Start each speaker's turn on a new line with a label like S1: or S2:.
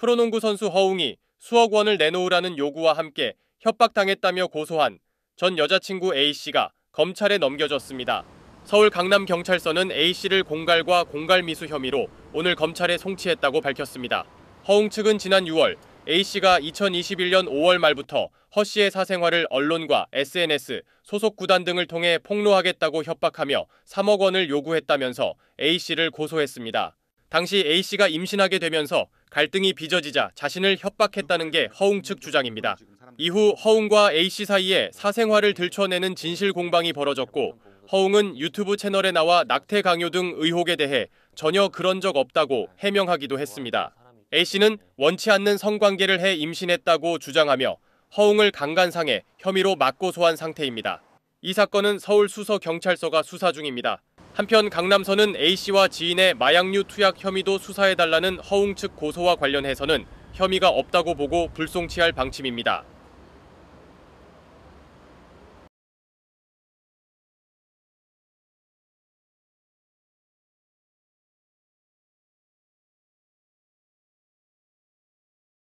S1: 프로농구 선수 허웅이 수억 원을 내놓으라는 요구와 함께 협박당했다며 고소한 전 여자친구 A씨가 검찰에 넘겨졌습니다. 서울 강남경찰서는 A씨를 공갈과 공갈미수 혐의로 오늘 검찰에 송치했다고 밝혔습니다. 허웅 측은 지난 6월 A씨가 2021년 5월 말부터 허씨의 사생활을 언론과 SNS, 소속 구단 등을 통해 폭로하겠다고 협박하며 3억 원을 요구했다면서 A씨를 고소했습니다. 당시 A씨가 임신하게 되면서 갈등이 빚어지자 자신을 협박했다는 게 음, 허웅 측 주장입니다. 이후 허웅과 A씨 사이에 사생활을 들춰내는 진실 공방이 벌어졌고 허웅은 유튜브 채널에 나와 낙태 강요 등 의혹에 대해 전혀 그런 적 없다고 네, 해명하기도 했습니다. A씨는 원치 않는 성관계를 해 임신했다고 주장하며 허웅을 강간상해 혐의로 막고소한 상태입니다. 이 사건은 서울수서경찰서가 수사 중입니다. 한편 강남서는 A씨와 지인의 마약류 투약 혐의도 수사해달라는 허웅 측 고소와 관련해서는 혐의가 없다고 보고 불송치할 방침입니다.